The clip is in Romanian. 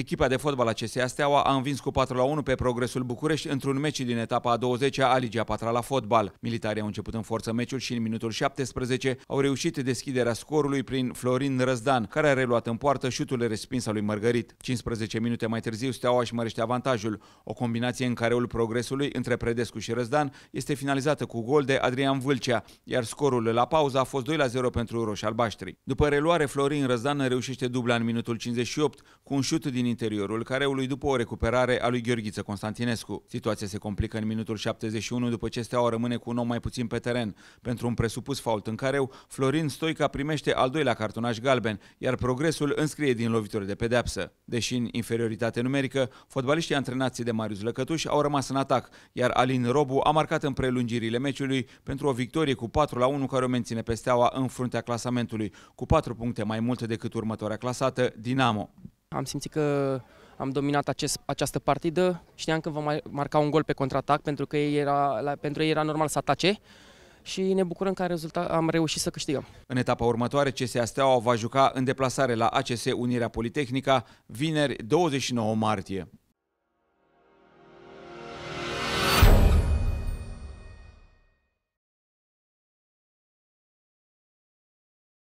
Echipa de fotbal a CSEA Steaua a învins cu 4 la 1 pe progresul București într-un meci din etapa a 20-a a Ligia 4 la fotbal. Militarii au început în forță meciul și în minutul 17 au reușit deschiderea scorului prin Florin Răzdan, care a reluat în poartă șutul respins al lui Mărgărit. 15 minute mai târziu Steaua își mărește avantajul. O combinație în careul progresului între Predescu și Răzdan este finalizată cu gol de Adrian Vâlcea, iar scorul la pauză a fost 2 la 0 pentru roșii albaștri. După reluare, Florin Răzdan reușește dubla în minutul 58 cu un șut din interiorul careului după o recuperare a lui Gheorghiță Constantinescu. Situația se complică în minutul 71 după ce Steaua rămâne cu un om mai puțin pe teren. Pentru un presupus fault în careu, Florin Stoica primește al doilea cartonaș galben, iar progresul înscrie din lovituri de pedeapsă. Deși în inferioritate numerică, fotbaliștii antrenați de Marius Lăcătuș au rămas în atac, iar Alin Robu a marcat în prelungirile meciului pentru o victorie cu 4 la 1 care o menține pe Steaua în fruntea clasamentului, cu 4 puncte mai multe decât următoarea clasată, Dinamo. Am simțit că am dominat acest, această partidă. Știam că vom marca un gol pe contraatac pentru că ei era, la, pentru ei era normal să atace și ne bucurăm că am reușit să câștigăm. În etapa următoare, CSA Steaua va juca în deplasare la ACS Unirea Politehnica vineri 29 martie.